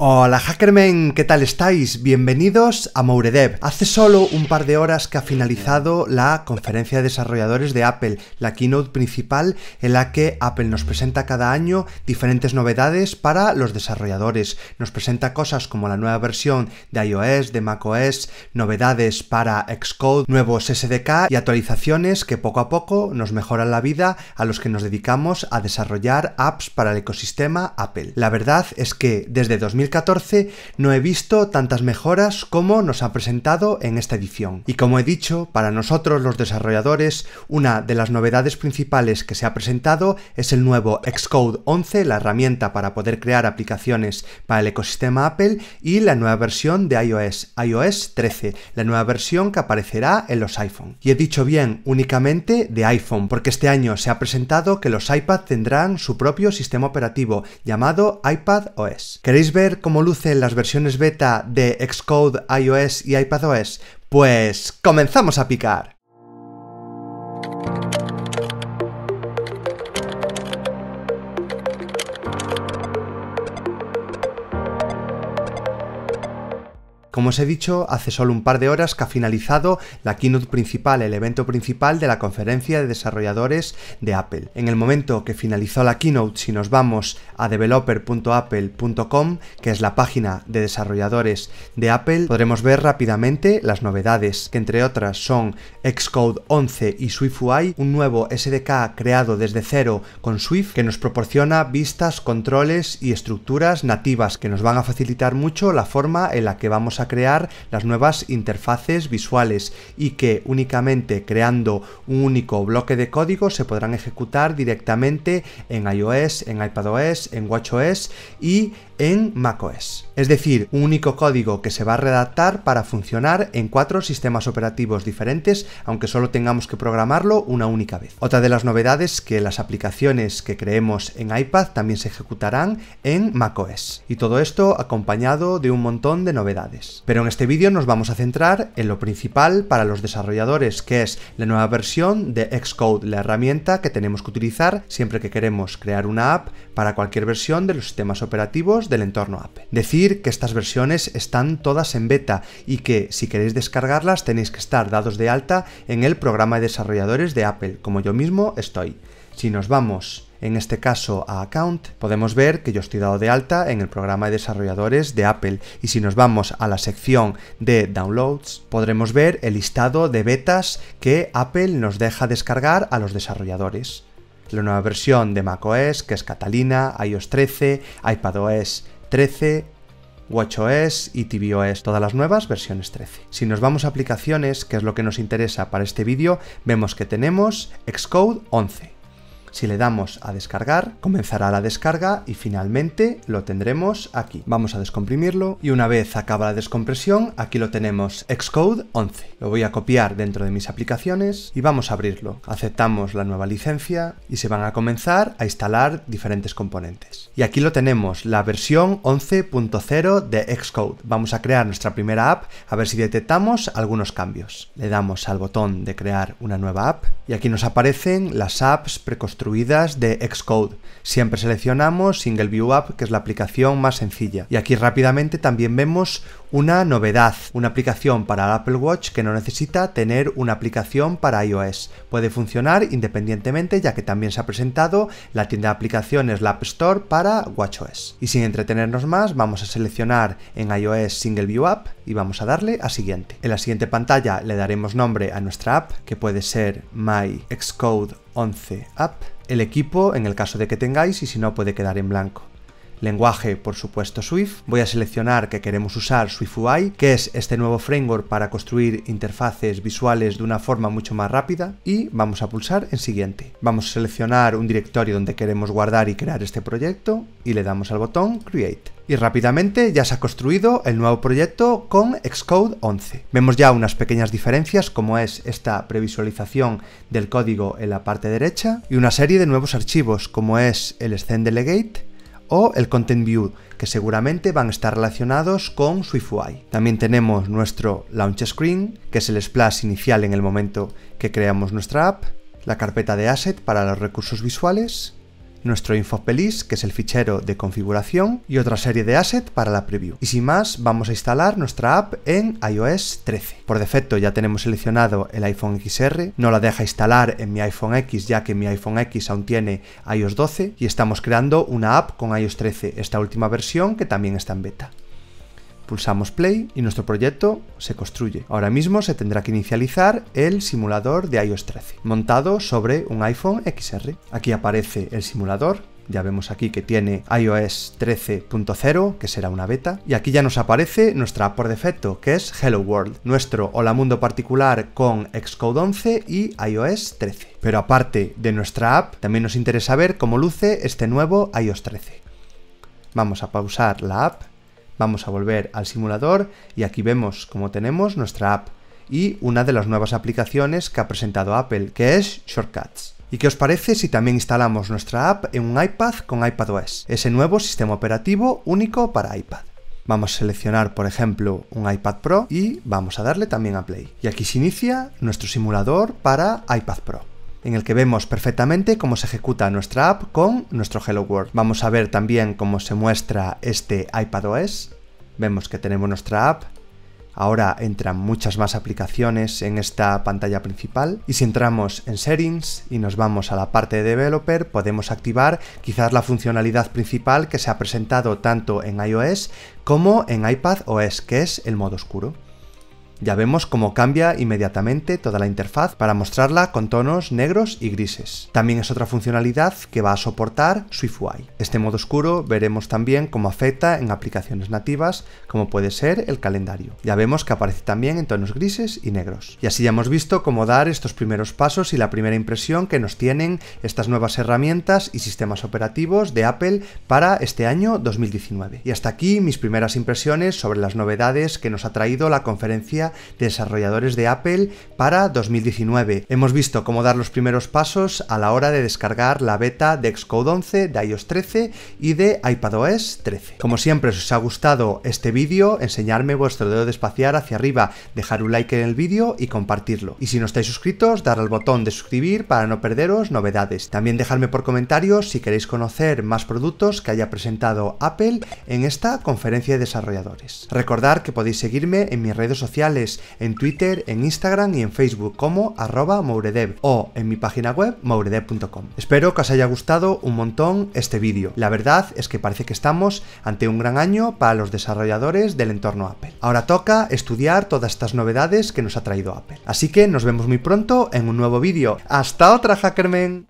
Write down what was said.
Hola hackermen, ¿qué tal estáis? Bienvenidos a Mouredev. Hace solo un par de horas que ha finalizado la conferencia de desarrolladores de Apple, la keynote principal en la que Apple nos presenta cada año diferentes novedades para los desarrolladores. Nos presenta cosas como la nueva versión de iOS, de macOS, novedades para Xcode, nuevos SDK y actualizaciones que poco a poco nos mejoran la vida a los que nos dedicamos a desarrollar apps para el ecosistema Apple. La verdad es que desde 2000 14 no he visto tantas mejoras como nos ha presentado en esta edición. Y como he dicho, para nosotros los desarrolladores, una de las novedades principales que se ha presentado es el nuevo Xcode 11, la herramienta para poder crear aplicaciones para el ecosistema Apple, y la nueva versión de iOS, iOS 13, la nueva versión que aparecerá en los iPhone. Y he dicho bien únicamente de iPhone, porque este año se ha presentado que los iPad tendrán su propio sistema operativo llamado iPad OS. ¿Queréis ver cómo lucen las versiones beta de Xcode iOS y iPadOS? Pues comenzamos a picar. Como os he dicho, hace solo un par de horas que ha finalizado la keynote principal, el evento principal de la conferencia de desarrolladores de Apple. En el momento que finalizó la keynote, si nos vamos a developer.apple.com, que es la página de desarrolladores de Apple, podremos ver rápidamente las novedades, que entre otras son Xcode 11 y SwiftUI, un nuevo SDK creado desde cero con Swift que nos proporciona vistas, controles y estructuras nativas que nos van a facilitar mucho la forma en la que vamos a crear las nuevas interfaces visuales y que únicamente creando un único bloque de código se podrán ejecutar directamente en iOS, en iPadOS, en WatchOS y en macOS. Es decir, un único código que se va a redactar para funcionar en cuatro sistemas operativos diferentes, aunque solo tengamos que programarlo una única vez. Otra de las novedades que las aplicaciones que creemos en iPad también se ejecutarán en macOS. Y todo esto acompañado de un montón de novedades. Pero en este vídeo nos vamos a centrar en lo principal para los desarrolladores, que es la nueva versión de Xcode, la herramienta que tenemos que utilizar siempre que queremos crear una app para cualquier versión de los sistemas operativos del entorno Apple. Decir que estas versiones están todas en beta y que si queréis descargarlas tenéis que estar dados de alta en el programa de desarrolladores de Apple, como yo mismo estoy. Si nos vamos en este caso a Account, podemos ver que yo estoy dado de alta en el programa de desarrolladores de Apple y si nos vamos a la sección de Downloads, podremos ver el listado de betas que Apple nos deja descargar a los desarrolladores. La nueva versión de macOS, que es Catalina, iOS 13, iPadOS 13, WatchOS y tvOS, todas las nuevas versiones 13. Si nos vamos a aplicaciones, que es lo que nos interesa para este vídeo, vemos que tenemos Xcode 11, si le damos a descargar, comenzará la descarga y finalmente lo tendremos aquí. Vamos a descomprimirlo y una vez acaba la descompresión, aquí lo tenemos Xcode 11. Lo voy a copiar dentro de mis aplicaciones y vamos a abrirlo. Aceptamos la nueva licencia y se van a comenzar a instalar diferentes componentes. Y aquí lo tenemos, la versión 11.0 de Xcode. Vamos a crear nuestra primera app a ver si detectamos algunos cambios. Le damos al botón de crear una nueva app y aquí nos aparecen las apps preconstruidas de Xcode. Siempre seleccionamos Single View App, que es la aplicación más sencilla. Y aquí rápidamente también vemos una novedad, una aplicación para Apple Watch que no necesita tener una aplicación para iOS. Puede funcionar independientemente ya que también se ha presentado la tienda de aplicaciones la App Store para WatchOS. Y sin entretenernos más, vamos a seleccionar en iOS Single View App y vamos a darle a siguiente. En la siguiente pantalla le daremos nombre a nuestra app, que puede ser My Xcode 11 App, el equipo en el caso de que tengáis y si no puede quedar en blanco lenguaje por supuesto Swift, voy a seleccionar que queremos usar SwiftUI, que es este nuevo framework para construir interfaces visuales de una forma mucho más rápida y vamos a pulsar en siguiente. Vamos a seleccionar un directorio donde queremos guardar y crear este proyecto y le damos al botón Create y rápidamente ya se ha construido el nuevo proyecto con Xcode 11. Vemos ya unas pequeñas diferencias como es esta previsualización del código en la parte derecha y una serie de nuevos archivos como es el Scene o el Content View, que seguramente van a estar relacionados con SwiftUI. También tenemos nuestro Launch Screen, que es el splash inicial en el momento que creamos nuestra app, la carpeta de asset para los recursos visuales, nuestro pelis que es el fichero de configuración, y otra serie de assets para la preview. Y sin más, vamos a instalar nuestra app en iOS 13. Por defecto ya tenemos seleccionado el iPhone XR, no la deja instalar en mi iPhone X ya que mi iPhone X aún tiene iOS 12 y estamos creando una app con iOS 13, esta última versión que también está en beta. Pulsamos play y nuestro proyecto se construye. Ahora mismo se tendrá que inicializar el simulador de iOS 13, montado sobre un iPhone XR. Aquí aparece el simulador ya vemos aquí que tiene iOS 13.0, que será una beta, y aquí ya nos aparece nuestra app por defecto, que es Hello World, nuestro hola mundo particular con Xcode 11 y iOS 13. Pero aparte de nuestra app, también nos interesa ver cómo luce este nuevo iOS 13. Vamos a pausar la app Vamos a volver al simulador y aquí vemos como tenemos nuestra app y una de las nuevas aplicaciones que ha presentado Apple, que es Shortcuts. ¿Y qué os parece si también instalamos nuestra app en un iPad con iPadOS, ese nuevo sistema operativo único para iPad? Vamos a seleccionar, por ejemplo, un iPad Pro y vamos a darle también a Play. Y aquí se inicia nuestro simulador para iPad Pro en el que vemos perfectamente cómo se ejecuta nuestra app con nuestro Hello World. Vamos a ver también cómo se muestra este iPadOS. Vemos que tenemos nuestra app. Ahora entran muchas más aplicaciones en esta pantalla principal y si entramos en Settings y nos vamos a la parte de Developer podemos activar quizás la funcionalidad principal que se ha presentado tanto en iOS como en iPadOS, que es el modo oscuro. Ya vemos cómo cambia inmediatamente toda la interfaz para mostrarla con tonos negros y grises. También es otra funcionalidad que va a soportar SwiftUI. Este modo oscuro veremos también cómo afecta en aplicaciones nativas como puede ser el calendario. Ya vemos que aparece también en tonos grises y negros. Y así ya hemos visto cómo dar estos primeros pasos y la primera impresión que nos tienen estas nuevas herramientas y sistemas operativos de Apple para este año 2019. Y hasta aquí mis primeras impresiones sobre las novedades que nos ha traído la conferencia de desarrolladores de Apple para 2019. Hemos visto cómo dar los primeros pasos a la hora de descargar la beta de Xcode 11, de iOS 13 y de iPadOS 13. Como siempre, si os ha gustado este vídeo, enseñarme vuestro dedo de espaciar hacia arriba, dejar un like en el vídeo y compartirlo. Y si no estáis suscritos, dar al botón de suscribir para no perderos novedades. También dejadme por comentarios si queréis conocer más productos que haya presentado Apple en esta conferencia de desarrolladores. Recordad que podéis seguirme en mis redes sociales en Twitter, en Instagram y en Facebook como arroba mouredev o en mi página web mouredev.com. Espero que os haya gustado un montón este vídeo. La verdad es que parece que estamos ante un gran año para los desarrolladores del entorno Apple. Ahora toca estudiar todas estas novedades que nos ha traído Apple. Así que nos vemos muy pronto en un nuevo vídeo. ¡Hasta otra, Hackerman!